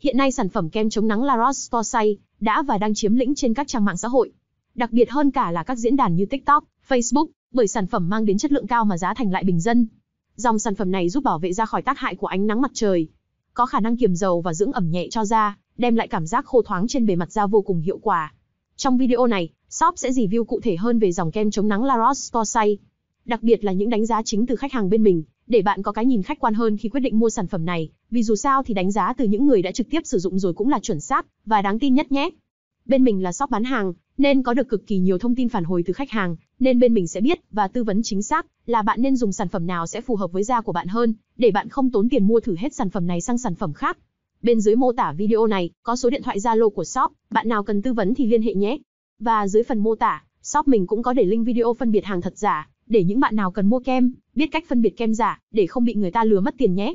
Hiện nay sản phẩm kem chống nắng La Roche-Posay đã và đang chiếm lĩnh trên các trang mạng xã hội. Đặc biệt hơn cả là các diễn đàn như TikTok, Facebook, bởi sản phẩm mang đến chất lượng cao mà giá thành lại bình dân. Dòng sản phẩm này giúp bảo vệ da khỏi tác hại của ánh nắng mặt trời, có khả năng kiềm dầu và dưỡng ẩm nhẹ cho da, đem lại cảm giác khô thoáng trên bề mặt da vô cùng hiệu quả. Trong video này, shop sẽ review cụ thể hơn về dòng kem chống nắng La Roche-Posay, đặc biệt là những đánh giá chính từ khách hàng bên mình, để bạn có cái nhìn khách quan hơn khi quyết định mua sản phẩm này vì dù sao thì đánh giá từ những người đã trực tiếp sử dụng rồi cũng là chuẩn xác và đáng tin nhất nhé. Bên mình là shop bán hàng, nên có được cực kỳ nhiều thông tin phản hồi từ khách hàng, nên bên mình sẽ biết và tư vấn chính xác là bạn nên dùng sản phẩm nào sẽ phù hợp với da của bạn hơn, để bạn không tốn tiền mua thử hết sản phẩm này sang sản phẩm khác. Bên dưới mô tả video này có số điện thoại Zalo của shop, bạn nào cần tư vấn thì liên hệ nhé. Và dưới phần mô tả, shop mình cũng có để link video phân biệt hàng thật giả, để những bạn nào cần mua kem, biết cách phân biệt kem giả, để không bị người ta lừa mất tiền nhé.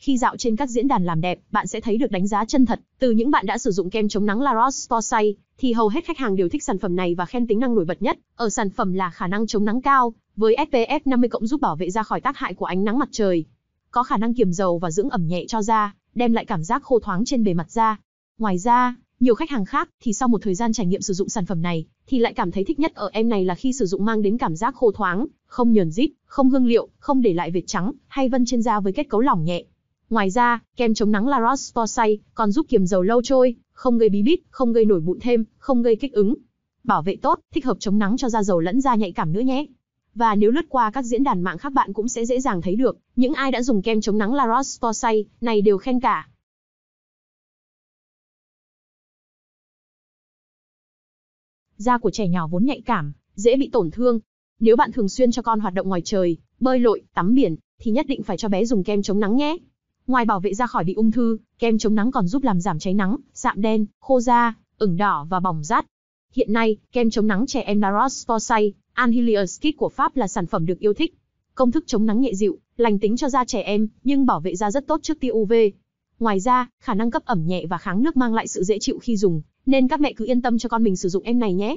Khi dạo trên các diễn đàn làm đẹp, bạn sẽ thấy được đánh giá chân thật từ những bạn đã sử dụng kem chống nắng La Roche-Posay, thì hầu hết khách hàng đều thích sản phẩm này và khen tính năng nổi bật nhất ở sản phẩm là khả năng chống nắng cao, với SPF 50 cộng giúp bảo vệ da khỏi tác hại của ánh nắng mặt trời. Có khả năng kiềm dầu và dưỡng ẩm nhẹ cho da, đem lại cảm giác khô thoáng trên bề mặt da. Ngoài ra, nhiều khách hàng khác thì sau một thời gian trải nghiệm sử dụng sản phẩm này thì lại cảm thấy thích nhất ở em này là khi sử dụng mang đến cảm giác khô thoáng, không nhờn dít, không hương liệu, không để lại vệt trắng hay vân trên da với kết cấu lỏng nhẹ. Ngoài ra, kem chống nắng La Roche Posay còn giúp kiềm dầu lâu trôi, không gây bí bít, không gây nổi mụn thêm, không gây kích ứng. Bảo vệ tốt, thích hợp chống nắng cho da dầu lẫn da nhạy cảm nữa nhé. Và nếu lướt qua các diễn đàn mạng khác bạn cũng sẽ dễ dàng thấy được, những ai đã dùng kem chống nắng La Roche Posay này đều khen cả. Da của trẻ nhỏ vốn nhạy cảm, dễ bị tổn thương. Nếu bạn thường xuyên cho con hoạt động ngoài trời, bơi lội, tắm biển, thì nhất định phải cho bé dùng kem chống nắng nhé. Ngoài bảo vệ da khỏi bị ung thư, kem chống nắng còn giúp làm giảm cháy nắng, sạm đen, khô da, ửng đỏ và bỏng rát. Hiện nay, kem chống nắng trẻ em La Roche-Posay, Anhelios Kit của Pháp là sản phẩm được yêu thích. Công thức chống nắng nhẹ dịu, lành tính cho da trẻ em, nhưng bảo vệ da rất tốt trước tia UV. Ngoài ra, khả năng cấp ẩm nhẹ và kháng nước mang lại sự dễ chịu khi dùng, nên các mẹ cứ yên tâm cho con mình sử dụng em này nhé.